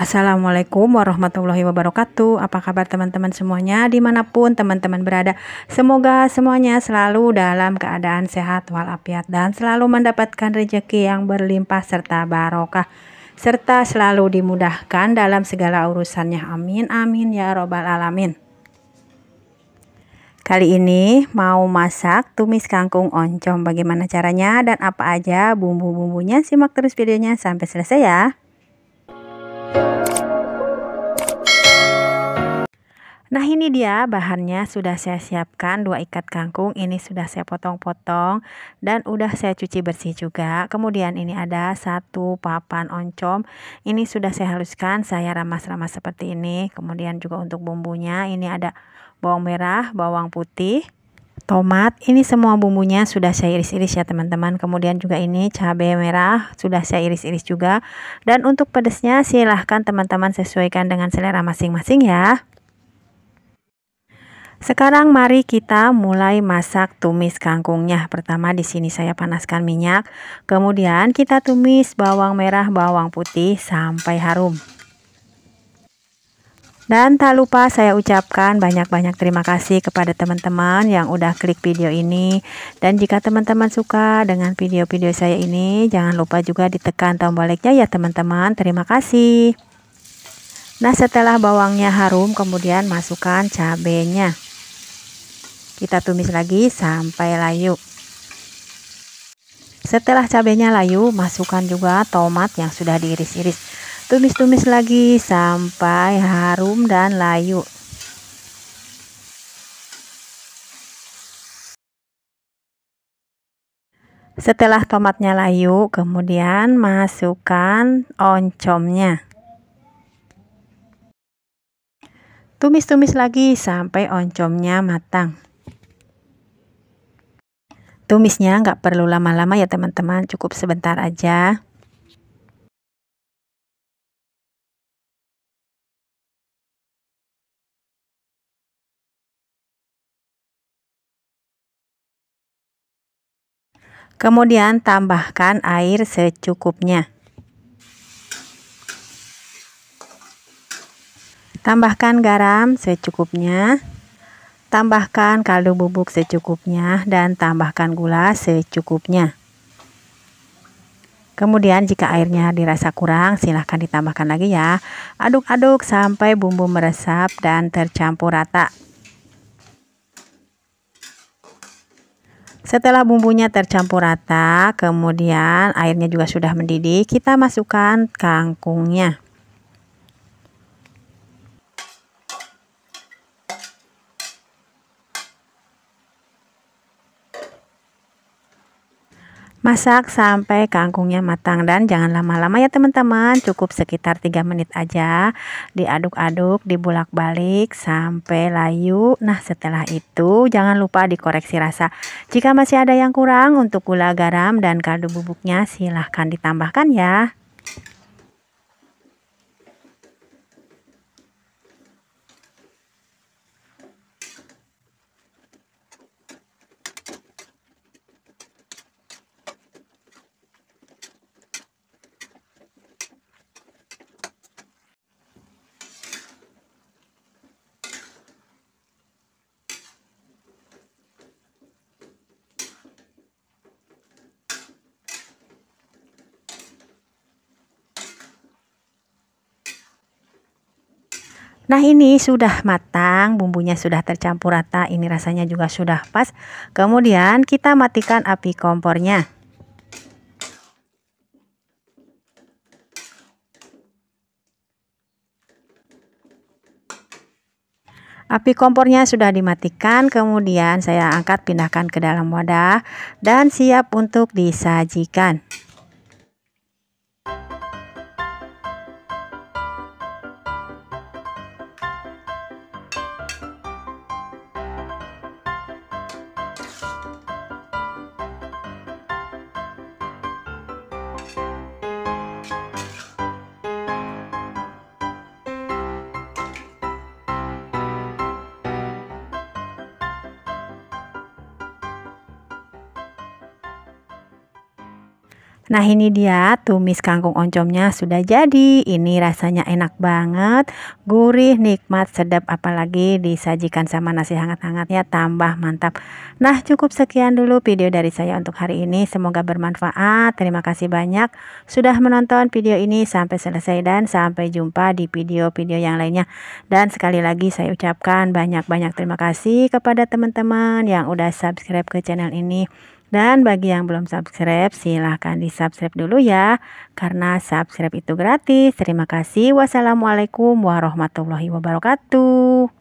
Assalamualaikum warahmatullahi wabarakatuh. Apa kabar teman-teman semuanya dimanapun teman-teman berada. Semoga semuanya selalu dalam keadaan sehat walafiat dan selalu mendapatkan rejeki yang berlimpah serta barokah serta selalu dimudahkan dalam segala urusannya. Amin amin ya robbal alamin. Kali ini mau masak tumis kangkung oncom. Bagaimana caranya dan apa aja bumbu-bumbunya? Simak terus videonya sampai selesai ya. Nah ini dia bahannya sudah saya siapkan dua ikat kangkung ini sudah saya potong-potong dan udah saya cuci bersih juga kemudian ini ada satu papan oncom ini sudah saya haluskan saya ramas-ramas seperti ini kemudian juga untuk bumbunya ini ada bawang merah bawang putih tomat ini semua bumbunya sudah saya iris-iris ya teman-teman kemudian juga ini cabai merah sudah saya iris-iris juga dan untuk pedasnya silahkan teman-teman sesuaikan dengan selera masing-masing ya sekarang mari kita mulai masak tumis kangkungnya. Pertama di sini saya panaskan minyak, kemudian kita tumis bawang merah, bawang putih sampai harum. Dan tak lupa saya ucapkan banyak-banyak terima kasih kepada teman-teman yang udah klik video ini. Dan jika teman-teman suka dengan video-video saya ini, jangan lupa juga ditekan tombol like-nya ya teman-teman. Terima kasih. Nah setelah bawangnya harum, kemudian masukkan cabenya. Kita tumis lagi sampai layu. Setelah cabenya layu, masukkan juga tomat yang sudah diiris-iris. Tumis-tumis lagi sampai harum dan layu. Setelah tomatnya layu, kemudian masukkan oncomnya. Tumis-tumis lagi sampai oncomnya matang. Tumisnya nggak perlu lama-lama ya teman-teman, cukup sebentar aja. Kemudian tambahkan air secukupnya. Tambahkan garam secukupnya. Tambahkan kaldu bubuk secukupnya dan tambahkan gula secukupnya. Kemudian jika airnya dirasa kurang, silahkan ditambahkan lagi ya. Aduk-aduk sampai bumbu meresap dan tercampur rata. Setelah bumbunya tercampur rata, kemudian airnya juga sudah mendidih, kita masukkan kangkungnya. Masak sampai kangkungnya matang dan jangan lama-lama ya teman-teman, cukup sekitar 3 menit aja. Diaduk-aduk, dibulak-balik sampai layu. Nah, setelah itu jangan lupa dikoreksi rasa. Jika masih ada yang kurang untuk gula, garam dan kaldu bubuknya silahkan ditambahkan ya. Nah ini sudah matang, bumbunya sudah tercampur rata, ini rasanya juga sudah pas. Kemudian kita matikan api kompornya. Api kompornya sudah dimatikan, kemudian saya angkat pindahkan ke dalam wadah dan siap untuk disajikan. Nah ini dia tumis kangkung oncomnya sudah jadi. Ini rasanya enak banget, gurih, nikmat, sedap apalagi disajikan sama nasi hangat-hangatnya tambah mantap. Nah cukup sekian dulu video dari saya untuk hari ini. Semoga bermanfaat. Terima kasih banyak sudah menonton video ini sampai selesai dan sampai jumpa di video-video yang lainnya. Dan sekali lagi saya ucapkan banyak-banyak terima kasih kepada teman-teman yang udah subscribe ke channel ini. Dan bagi yang belum subscribe, silahkan di-subscribe dulu ya. Karena subscribe itu gratis. Terima kasih. Wassalamualaikum warahmatullahi wabarakatuh.